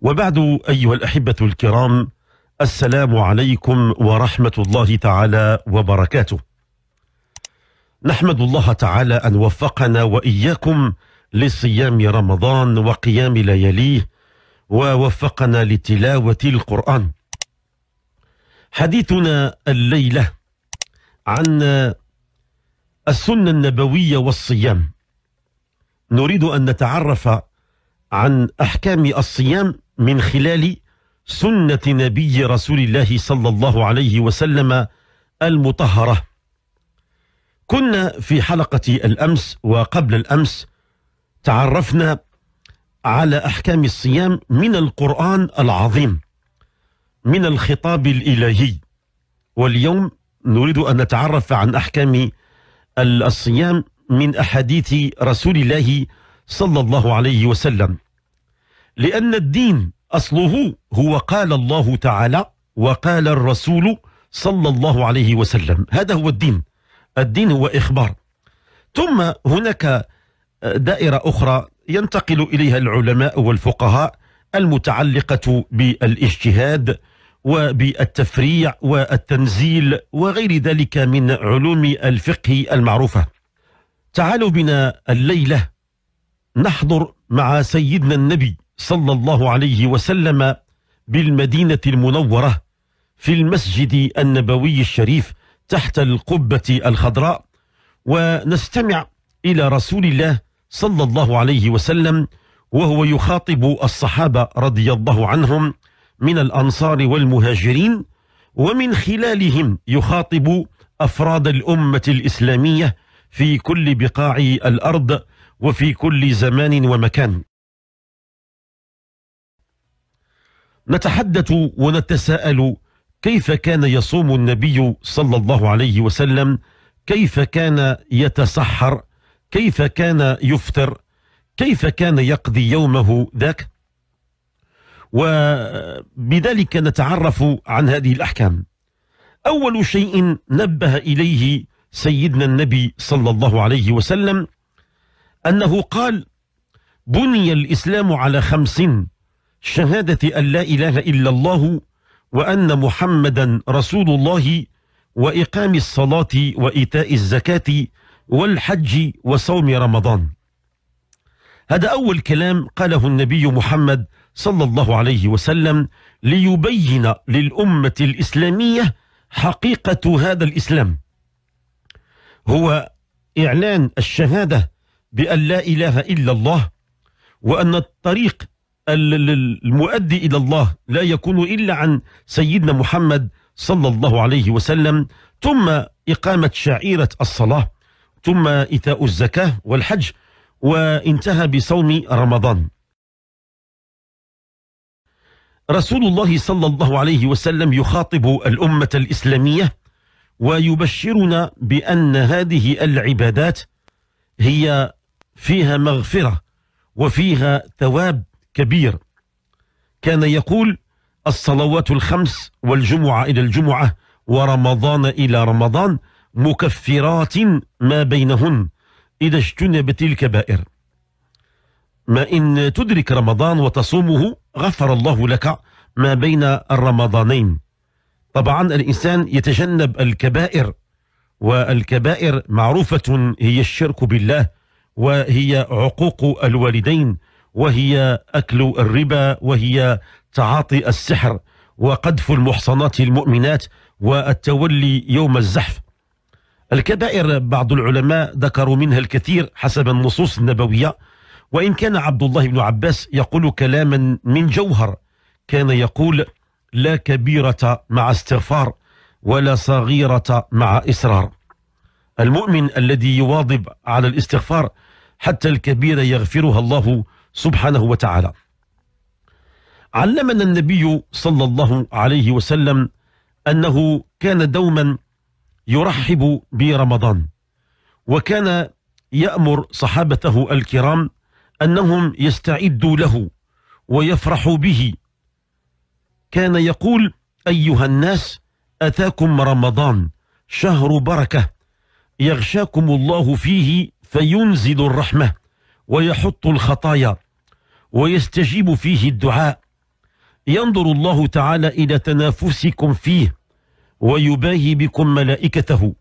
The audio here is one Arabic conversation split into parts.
وبعد أيها الأحبة الكرام السلام عليكم ورحمة الله تعالى وبركاته نحمد الله تعالى أن وفقنا وإياكم لصيام رمضان وقيام لياليه ووفقنا لتلاوة القرآن حديثنا الليلة عن السنة النبوية والصيام نريد أن نتعرف عن أحكام الصيام من خلال سنة نبي رسول الله صلى الله عليه وسلم المطهرة كنا في حلقة الأمس وقبل الأمس تعرفنا على أحكام الصيام من القرآن العظيم من الخطاب الإلهي واليوم نريد أن نتعرف عن أحكام الصيام من أحاديث رسول الله صلى الله عليه وسلم لأن الدين أصله هو قال الله تعالى وقال الرسول صلى الله عليه وسلم هذا هو الدين الدين هو إخبار ثم هناك دائرة أخرى ينتقل إليها العلماء والفقهاء المتعلقة بالاجتهاد وبالتفريع والتنزيل وغير ذلك من علوم الفقه المعروفة تعالوا بنا الليلة نحضر مع سيدنا النبي صلى الله عليه وسلم بالمدينة المنورة في المسجد النبوي الشريف تحت القبة الخضراء ونستمع إلى رسول الله صلى الله عليه وسلم وهو يخاطب الصحابة رضي الله عنهم من الأنصار والمهاجرين ومن خلالهم يخاطب أفراد الأمة الإسلامية في كل بقاع الأرض وفي كل زمان ومكان نتحدث ونتساءل كيف كان يصوم النبي صلى الله عليه وسلم كيف كان يتسحر كيف كان يفطر كيف كان يقضي يومه ذاك وبذلك نتعرف عن هذه الأحكام أول شيء نبه إليه سيدنا النبي صلى الله عليه وسلم أنه قال بني الإسلام على خمس شهادة أن لا إله إلا الله وأن محمدا رسول الله وإقام الصلاة وإيتاء الزكاة والحج وصوم رمضان هذا أول كلام قاله النبي محمد صلى الله عليه وسلم ليبين للأمة الإسلامية حقيقة هذا الإسلام هو إعلان الشهادة بأن لا إله إلا الله وأن الطريق المؤدي إلى الله لا يكون إلا عن سيدنا محمد صلى الله عليه وسلم ثم إقامة شعيرة الصلاة ثم إيتاء الزكاة والحج وانتهى بصوم رمضان رسول الله صلى الله عليه وسلم يخاطب الأمة الإسلامية ويبشرنا بأن هذه العبادات هي فيها مغفرة وفيها ثواب كبير كان يقول الصلوات الخمس والجمعة إلى الجمعة ورمضان إلى رمضان مكفرات ما بينهن إذا اجتنبت الكبائر ما إن تدرك رمضان وتصومه غفر الله لك ما بين الرمضانين طبعا الإنسان يتجنب الكبائر والكبائر معروفة هي الشرك بالله وهي عقوق الوالدين وهي أكل الربا وهي تعاطي السحر وقذف المحصنات المؤمنات والتولي يوم الزحف الكبائر بعض العلماء ذكروا منها الكثير حسب النصوص النبوية وإن كان عبد الله بن عباس يقول كلاما من جوهر كان يقول لا كبيرة مع استغفار ولا صغيرة مع إصرار المؤمن الذي يواظب على الاستغفار حتى الكبير يغفرها الله سبحانه وتعالى علمنا النبي صلى الله عليه وسلم أنه كان دوما يرحب برمضان وكان يأمر صحابته الكرام أنهم يستعدوا له ويفرحوا به كان يقول أيها الناس أتاكم رمضان شهر بركة يغشاكم الله فيه فينزل الرحمة ويحط الخطايا ويستجيب فيه الدعاء ينظر الله تعالى إلى تنافسكم فيه ويباهي بكم ملائكته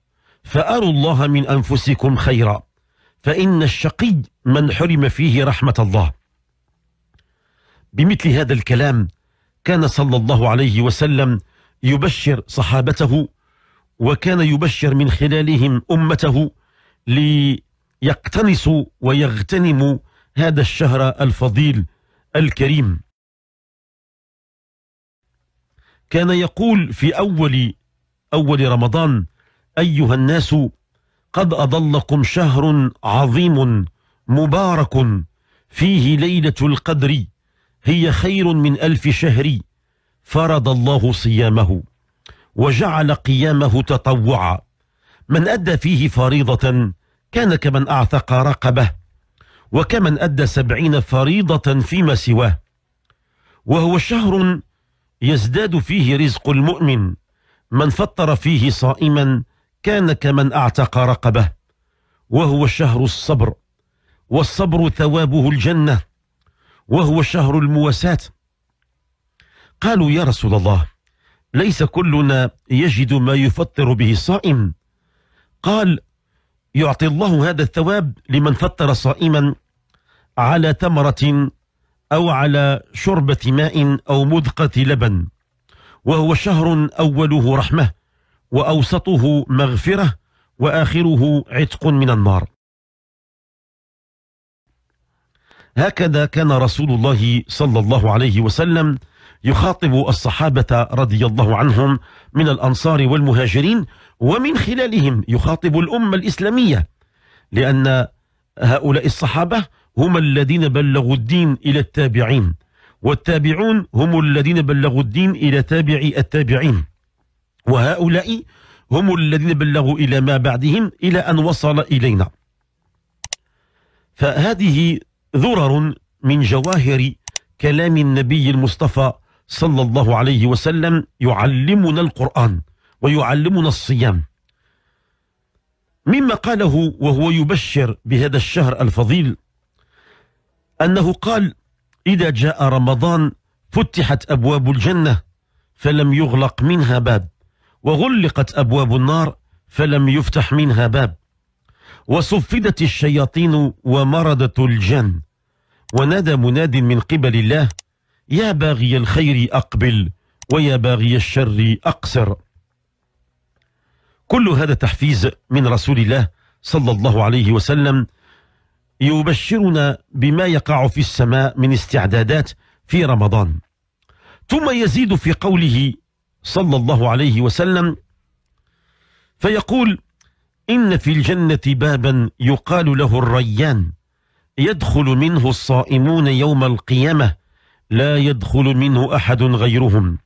فأروا الله من أنفسكم خيرا فإن الشقي من حرم فيه رحمة الله بمثل هذا الكلام كان صلى الله عليه وسلم يبشر صحابته وكان يبشر من خلالهم أمته ليقتنصوا ويغتنموا هذا الشهر الفضيل الكريم كان يقول في أول أول رمضان أيها الناس قد أضلكم شهر عظيم مبارك فيه ليلة القدر هي خير من ألف شهر فرض الله صيامه وجعل قيامه تطوعا من أدى فيه فريضة كان كمن أعتق رقبه وكمن أدى سبعين فريضة فيما سواه وهو شهر يزداد فيه رزق المؤمن من فطر فيه صائما كان كمن أعتق رقبه وهو شهر الصبر والصبر ثوابه الجنة وهو شهر المواساة قالوا يا رسول الله ليس كلنا يجد ما يفطر به الصائم قال يعطي الله هذا الثواب لمن فطر صائما على تمرة أو على شربة ماء أو مذقة لبن وهو شهر أوله رحمة وأوسطه مغفرة وآخره عتق من النار هكذا كان رسول الله صلى الله عليه وسلم يخاطب الصحابة رضي الله عنهم من الأنصار والمهاجرين ومن خلالهم يخاطب الأمة الإسلامية لأن هؤلاء الصحابة هم الذين بلغوا الدين إلى التابعين والتابعون هم الذين بلغوا الدين إلى تابعي التابعين وهؤلاء هم الذين بلغوا إلى ما بعدهم إلى أن وصل إلينا فهذه ذرر من جواهر كلام النبي المصطفى صلى الله عليه وسلم يعلمنا القرآن ويعلمنا الصيام مما قاله وهو يبشر بهذا الشهر الفضيل أنه قال إذا جاء رمضان فتحت أبواب الجنة فلم يغلق منها باب وغلقت أبواب النار فلم يفتح منها باب وصفدت الشياطين ومرضت الجن ونادى مناد من قبل الله يا باغي الخير أقبل ويا باغي الشر أقصر كل هذا تحفيز من رسول الله صلى الله عليه وسلم يبشرنا بما يقع في السماء من استعدادات في رمضان ثم يزيد في قوله صلى الله عليه وسلم فيقول إن في الجنة بابا يقال له الريان يدخل منه الصائمون يوم القيامة لا يدخل منه أحد غيرهم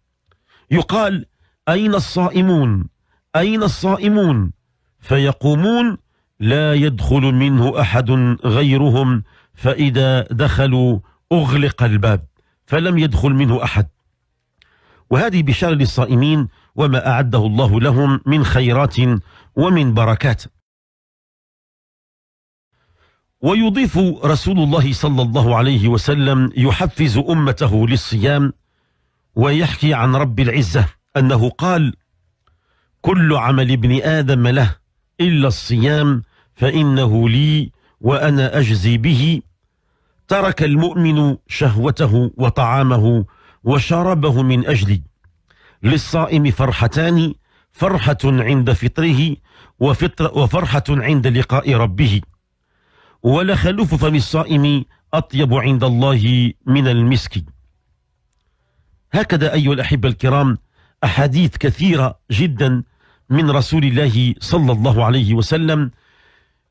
يقال أين الصائمون أين الصائمون فيقومون لا يدخل منه أحد غيرهم فإذا دخلوا أغلق الباب فلم يدخل منه أحد وهذه بشارة للصائمين وما أعده الله لهم من خيرات ومن بركات ويضيف رسول الله صلى الله عليه وسلم يحفز أمته للصيام ويحكي عن رب العزة أنه قال كل عمل ابن آدم له إلا الصيام فإنه لي وأنا أجزي به ترك المؤمن شهوته وطعامه وشربه من أجلي للصائم فرحتان فرحة عند فطره وفطر وفرحة عند لقاء ربه ولخلف فم الصائم أطيب عند الله من المسك هكذا أيها الأحبة الكرام أحاديث كثيرة جدا من رسول الله صلى الله عليه وسلم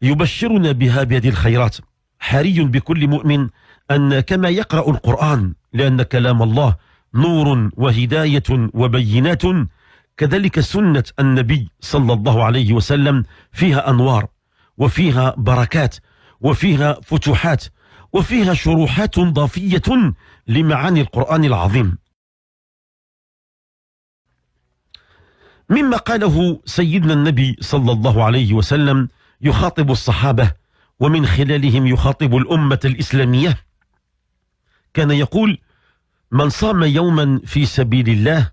يبشرنا بها بهذه الخيرات حري بكل مؤمن أن كما يقرأ القرآن لأن كلام الله نور وهداية وبينات كذلك سنة النبي صلى الله عليه وسلم فيها أنوار وفيها بركات وفيها فتوحات وفيها شروحات ضافية لمعاني القرآن العظيم مما قاله سيدنا النبي صلى الله عليه وسلم يخاطب الصحابة ومن خلالهم يخاطب الأمة الإسلامية كان يقول من صام يوما في سبيل الله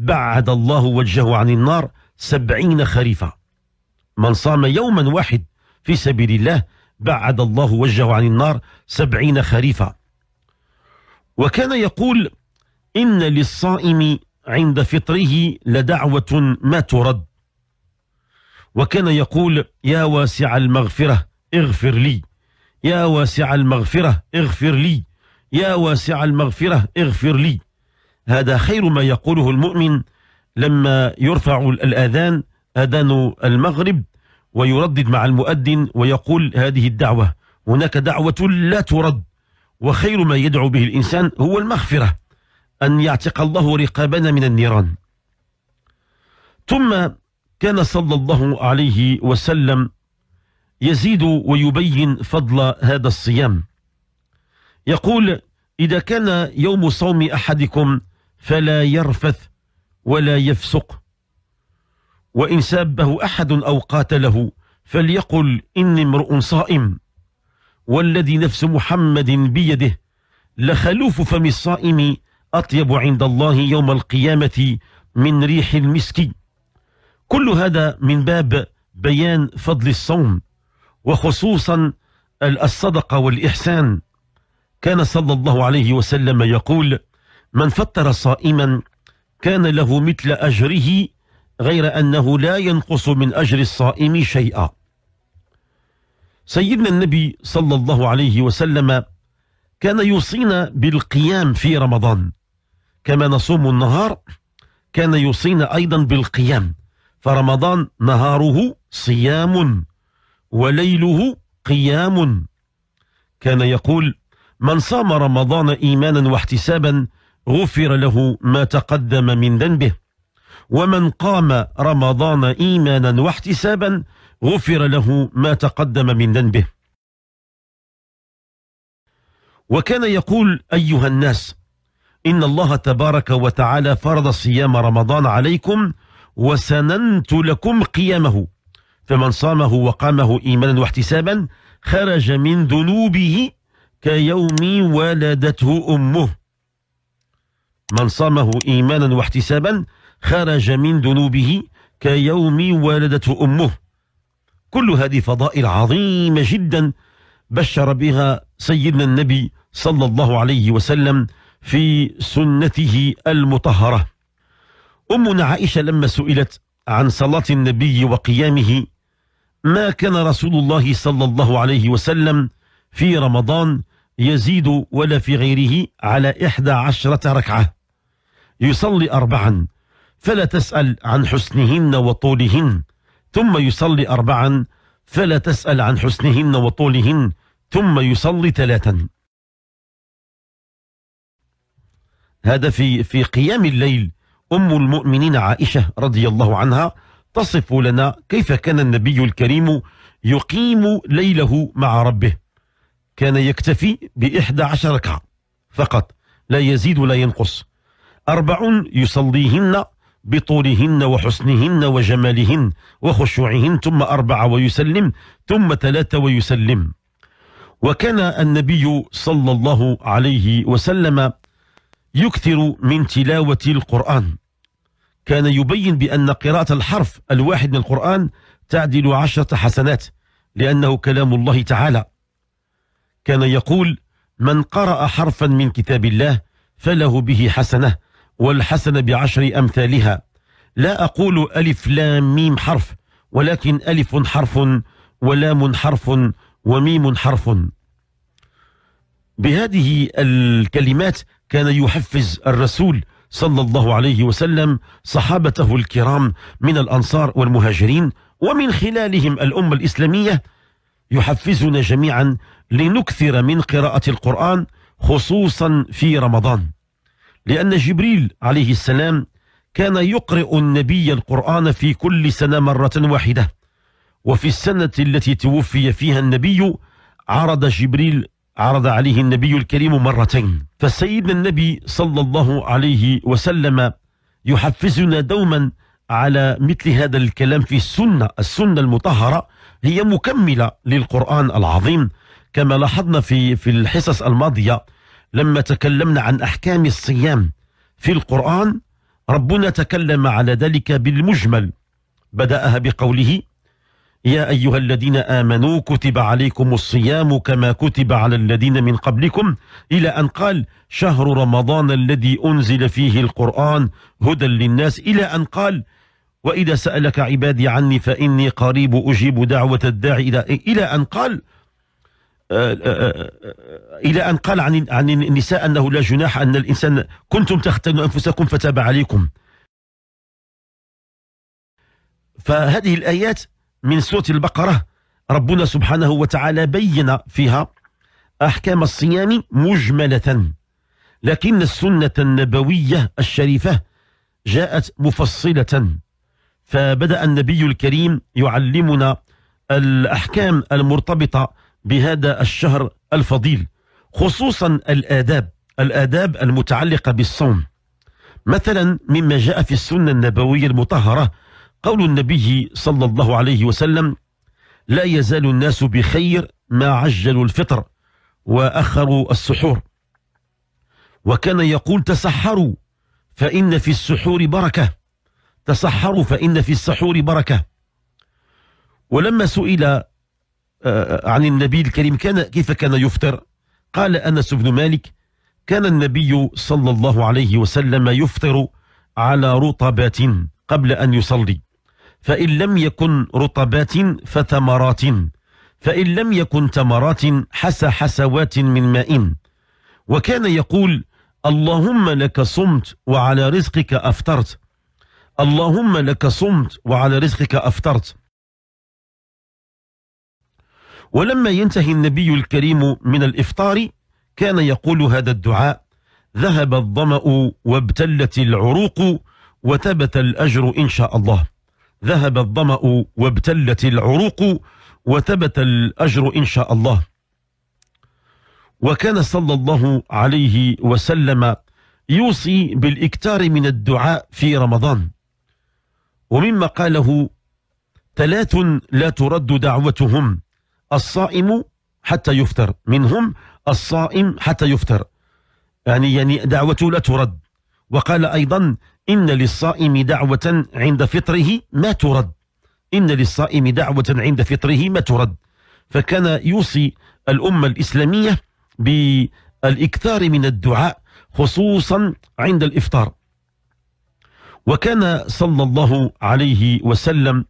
بعد الله وجهه عن النار سبعين خريفا من صام يوما واحد في سبيل الله بعد الله وجهه عن النار سبعين خريفا وكان يقول إن للصائم عند فطره لدعوة ما ترد وكان يقول يا واسع المغفرة اغفر لي يا واسع المغفرة اغفر لي يا واسع المغفرة اغفر لي هذا خير ما يقوله المؤمن لما يرفع الأذان أذان المغرب ويردد مع المؤذن ويقول هذه الدعوة هناك دعوة لا ترد وخير ما يدعو به الإنسان هو المغفرة أن يعتق الله رقابنا من النيران ثم كان صلى الله عليه وسلم يزيد ويبين فضل هذا الصيام يقول إذا كان يوم صوم أحدكم فلا يرفث ولا يفسق وإن سابه أحد أو قاتله فليقل إني امرؤ صائم والذي نفس محمد بيده لخلوف فم الصائم أطيب عند الله يوم القيامة من ريح المسك كل هذا من باب بيان فضل الصوم وخصوصا الصدقة والإحسان كان صلى الله عليه وسلم يقول من فطر صائما كان له مثل أجره غير أنه لا ينقص من أجر الصائم شيئا سيدنا النبي صلى الله عليه وسلم كان يوصينا بالقيام في رمضان كما نصوم النهار كان يوصينا أيضا بالقيام فرمضان نهاره صيام وليله قيام كان يقول من صام رمضان إيمانا واحتسابا غفر له ما تقدم من ذنبه ومن قام رمضان إيمانا واحتسابا غفر له ما تقدم من ذنبه وكان يقول أيها الناس إن الله تبارك وتعالى فرض صيام رمضان عليكم وسننت لكم قيامه فمن صامه وقامه إيمانا واحتسابا خرج من ذنوبه كيوم ولدته أمه من صامه إيمانا واحتسابا خرج من ذنوبه كيوم ولدته أمه كل هذه فضائل عظيمة جدا بشر بها سيدنا النبي صلى الله عليه وسلم في سنته المطهرة أمنا عائشة لما سئلت عن صلاة النبي وقيامه ما كان رسول الله صلى الله عليه وسلم في رمضان يزيد ولا في غيره على إحدى عشرة ركعة يصلي أربعا فلا تسأل عن حسنهن وطولهن ثم يصلي أربعا فلا تسأل عن حسنهن وطولهن ثم يصلي ثلاثا هذا في في قيام الليل أم المؤمنين عائشة رضي الله عنها تصف لنا كيف كان النبي الكريم يقيم ليله مع ربه كان يكتفي بإحدى عشر ركعة فقط لا يزيد ولا ينقص أربع يصليهن بطولهن وحسنهن وجمالهن وخشوعهن ثم أربع ويسلم ثم ثلاثة ويسلم وكان النبي صلى الله عليه وسلم يكثر من تلاوة القرآن كان يبين بأن قراءة الحرف الواحد من القرآن تعدل عشرة حسنات لأنه كلام الله تعالى كان يقول من قرأ حرفا من كتاب الله فله به حسنه والحسنة بعشر أمثالها لا أقول ألف لام ميم حرف ولكن ألف حرف ولام حرف وميم حرف بهذه الكلمات كان يحفز الرسول صلى الله عليه وسلم صحابته الكرام من الأنصار والمهاجرين ومن خلالهم الأمة الإسلامية يحفزنا جميعا لنكثر من قراءة القرآن خصوصا في رمضان لأن جبريل عليه السلام كان يقرئ النبي القرآن في كل سنة مرة واحدة وفي السنة التي توفي فيها النبي عرض جبريل عرض عليه النبي الكريم مرتين فسيدنا النبي صلى الله عليه وسلم يحفزنا دوما على مثل هذا الكلام في السنة السنة المطهرة هي مكملة للقرآن العظيم كما لاحظنا في في الحصص الماضية لما تكلمنا عن أحكام الصيام في القرآن ربنا تكلم على ذلك بالمجمل بدأها بقوله يا أيها الذين آمنوا كتب عليكم الصيام كما كتب على الذين من قبلكم إلى أن قال شهر رمضان الذي أنزل فيه القرآن هدى للناس إلى أن قال وإذا سألك عبادي عني فإني قريب أجيب دعوة الداعي إلى أن قال آه، آه، آه، إلى أن قال عن عن النساء أنه لا جناح أن الإنسان كنتم تختنوا أنفسكم فتاب عليكم فهذه الآيات من سورة البقرة ربنا سبحانه وتعالى بين فيها أحكام الصيام مجملة لكن السنة النبوية الشريفة جاءت مفصلة فبدأ النبي الكريم يعلمنا الأحكام المرتبطة بهذا الشهر الفضيل خصوصا الآداب الآداب المتعلقة بالصوم مثلا مما جاء في السنة النبوية المطهرة قول النبي صلى الله عليه وسلم لا يزال الناس بخير ما عجلوا الفطر وأخروا السحور وكان يقول تسحروا فإن في السحور بركة تسحروا فإن في السحور بركة ولما سئل آه، عن النبي الكريم كان كيف كان يفطر قال أنس بن مالك كان النبي صلى الله عليه وسلم يفطر على رطبات قبل أن يصلي فإن لم يكن رطبات فثمرات فإن لم يكن تمرات حس حسوات من ماء وكان يقول اللهم لك صمت وعلى رزقك أفطرت اللهم لك صمت وعلى رزقك أفطرت ولما ينتهي النبي الكريم من الإفطار كان يقول هذا الدعاء ذهب الظمأ وابتلت العروق وثبت الأجر إن شاء الله ذهب الظمأ وابتلت العروق وثبت الأجر إن شاء الله وكان صلى الله عليه وسلم يوصي بالإكتار من الدعاء في رمضان ومما قاله ثلاث لا ترد دعوتهم الصائم حتى يفطر منهم الصائم حتى يفطر يعني يعني دعوته لا ترد وقال أيضا إن للصائم دعوة عند فطره ما ترد إن للصائم دعوة عند فطره ما ترد فكان يوصي الأمة الإسلامية بالاكثار من الدعاء خصوصا عند الإفطار وكان صلى الله عليه وسلم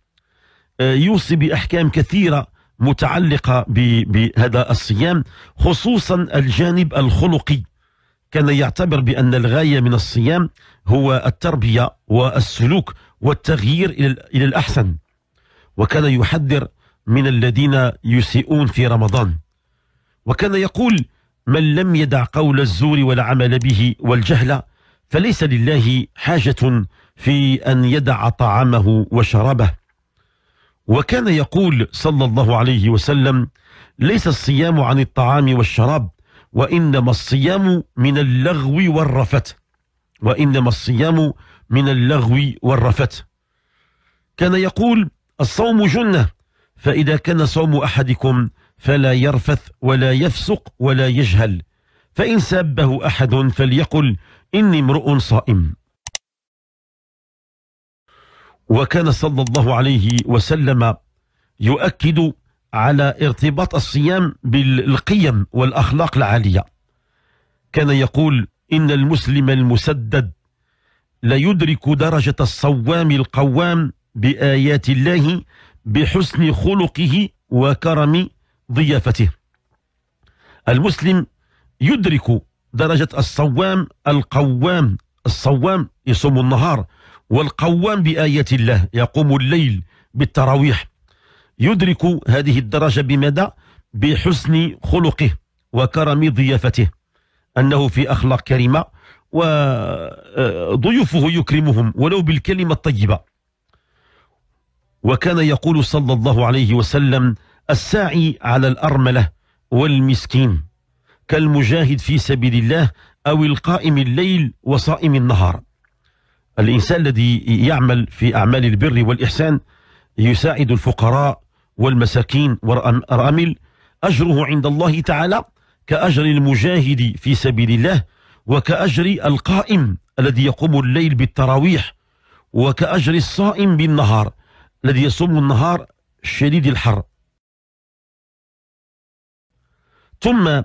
آه، يوصي بأحكام كثيرة متعلقة بهذا الصيام خصوصا الجانب الخلقي كان يعتبر بأن الغاية من الصيام هو التربية والسلوك والتغيير إلى الأحسن وكان يحذر من الذين يسيئون في رمضان وكان يقول من لم يدع قول الزور والعمل به والجهل فليس لله حاجة في أن يدع طعامه وشرابه وكان يقول صلى الله عليه وسلم ليس الصيام عن الطعام والشراب وإنما الصيام من اللغو والرفت وإنما الصيام من اللغو والرفت كان يقول الصوم جنة فإذا كان صوم أحدكم فلا يرفث ولا يفسق ولا يجهل فإن سابه أحد فليقل إني امرؤ صائم وكان صلى الله عليه وسلم يؤكد على ارتباط الصيام بالقيم والأخلاق العالية كان يقول إن المسلم المسدد ليدرك درجة الصوام القوام بآيات الله بحسن خلقه وكرم ضيافته المسلم يدرك درجة الصوام القوام الصوام يصوم النهار والقوام بآيات الله يقوم الليل بالتراويح يدرك هذه الدرجة بمدى بحسن خلقه وكرم ضيافته أنه في أخلاق كريمة وضيوفه آه، يكرمهم ولو بالكلمة الطيبة وكان يقول صلى الله عليه وسلم الساعي على الأرملة والمسكين كالمجاهد في سبيل الله أو القائم الليل وصائم النهار الإنسان الذي يعمل في أعمال البر والإحسان يساعد الفقراء والمساكين والأرامل أجره عند الله تعالى كأجر المجاهد في سبيل الله وكأجر القائم الذي يقوم الليل بالتراويح وكأجر الصائم بالنهار الذي يصوم النهار شديد الحر ثم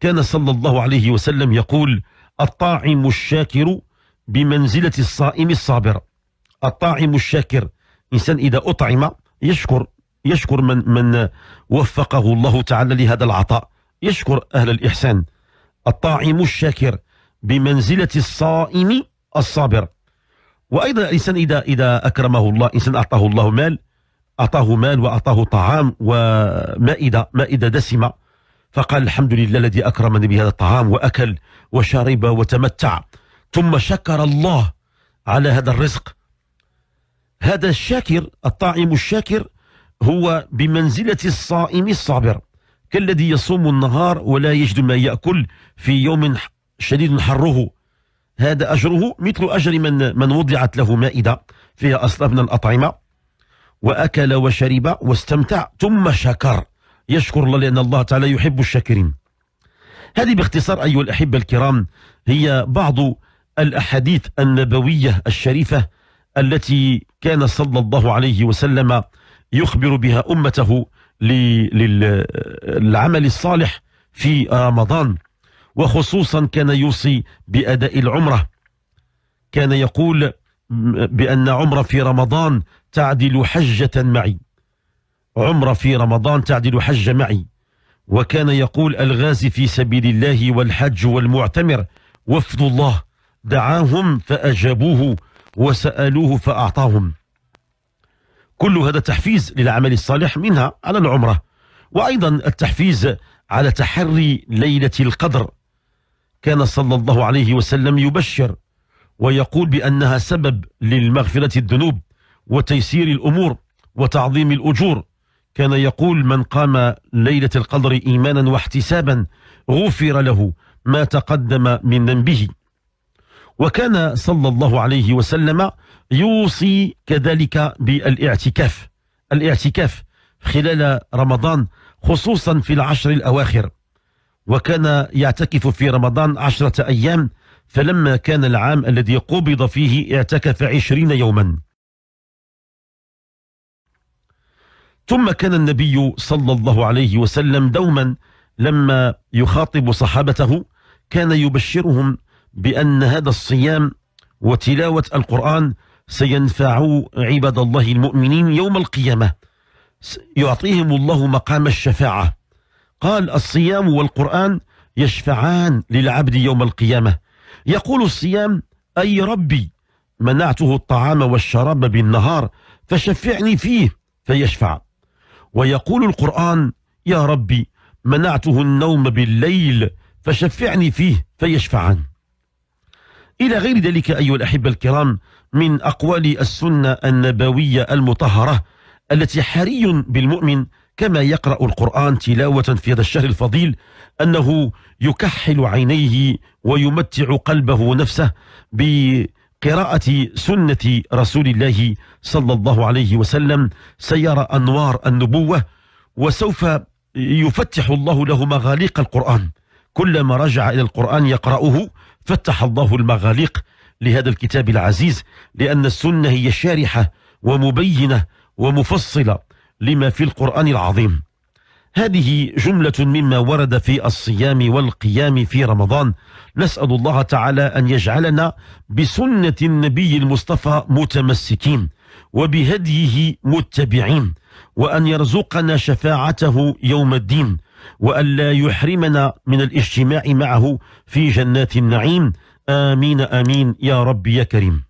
كان صلى الله عليه وسلم يقول الطاعم الشاكر بمنزلة الصائم الصابر الطاعم الشاكر إنسان إذا أطعم يشكر يشكر من من وفقه الله تعالى لهذا العطاء يشكر أهل الإحسان الطاعم الشاكر بمنزلة الصائم الصابر وأيضا الإنسان إذا إذا أكرمه الله إنسان أعطاه الله مال أعطاه مال وأعطاه طعام ومائدة مائدة دسمة فقال الحمد لله الذي أكرمني بهذا الطعام وأكل وشرب وتمتع ثم شكر الله على هذا الرزق هذا الشاكر الطاعم الشاكر هو بمنزلة الصائم الصابر كالذي يصوم النهار ولا يجد ما يأكل في يوم شديد حره هذا أجره مثل أجر من, من وضعت له مائدة فيها أصناف من الأطعمة وأكل وشرب واستمتع ثم شكر يشكر الله لأن الله تعالى يحب الشاكرين هذه باختصار أيها الأحبة الكرام هي بعض الأحاديث النبوية الشريفة التي كان صلى الله عليه وسلم يخبر بها أمته للعمل الصالح في رمضان وخصوصا كان يوصي بأداء العمرة كان يقول بأن عمرة في رمضان تعدل حجة معي عمرة في رمضان تعدل حج معي وكان يقول الغازي في سبيل الله والحج والمعتمر وفد الله دعاهم فأجابوه وسألوه فأعطاهم كل هذا تحفيز للعمل الصالح منها على العمرة وأيضا التحفيز على تحري ليلة القدر كان صلى الله عليه وسلم يبشر ويقول بأنها سبب للمغفرة الذنوب وتيسير الأمور وتعظيم الأجور كان يقول من قام ليلة القدر إيمانا واحتسابا غفر له ما تقدم من ذنبه وكان صلى الله عليه وسلم يوصي كذلك بالاعتكاف الاعتكاف خلال رمضان خصوصا في العشر الأواخر وكان يعتكف في رمضان عشرة أيام فلما كان العام الذي قبض فيه اعتكف عشرين يوما ثم كان النبي صلى الله عليه وسلم دوما لما يخاطب صحابته كان يبشرهم بأن هذا الصيام وتلاوة القرآن سينفع عباد الله المؤمنين يوم القيامة يعطيهم الله مقام الشفاعة قال الصيام والقرآن يشفعان للعبد يوم القيامة يقول الصيام أي ربي منعته الطعام والشراب بالنهار فشفعني فيه فيشفع ويقول القرآن يا ربي منعته النوم بالليل فشفعني فيه فيشفعان إلى غير ذلك أيها الأحبة الكرام من أقوال السنة النبوية المطهرة التي حري بالمؤمن كما يقرأ القرآن تلاوة في هذا الشهر الفضيل أنه يكحل عينيه ويمتع قلبه نفسه بقراءة سنة رسول الله صلى الله عليه وسلم سيرى أنوار النبوة وسوف يفتح الله له مغاليق القرآن كلما رجع إلى القرآن يقرأه فتح الله المغاليق لهذا الكتاب العزيز لأن السنة هي شارحة ومبينة ومفصلة لما في القرآن العظيم هذه جملة مما ورد في الصيام والقيام في رمضان نسأل الله تعالى أن يجعلنا بسنة النبي المصطفى متمسكين وبهديه متبعين وأن يرزقنا شفاعته يوم الدين وألا يحرمنا من الاجتماع معه في جنات النعيم آمين آمين يا رب يا كريم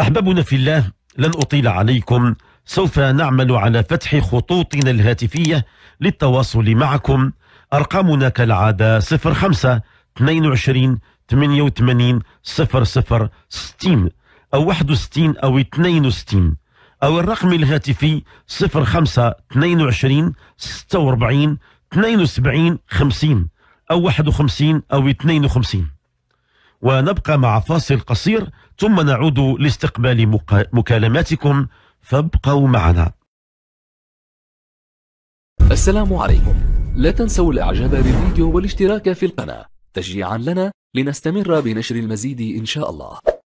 أحبابنا في الله لن أطيل عليكم سوف نعمل على فتح خطوطنا الهاتفية للتواصل معكم أرقامنا كالعادة 05 22 88 00 60 أو 61 أو 62 أو الرقم الهاتفي 05 22 46 72 50 أو 51 أو 52 ونبقى مع فاصل قصير ثم نعود لاستقبال مكالماتكم فابقوا معنا السلام عليكم لا تنسوا الاعجاب بالفيديو والاشتراك في القناة تشجيعا لنا لنستمر بنشر المزيد ان شاء الله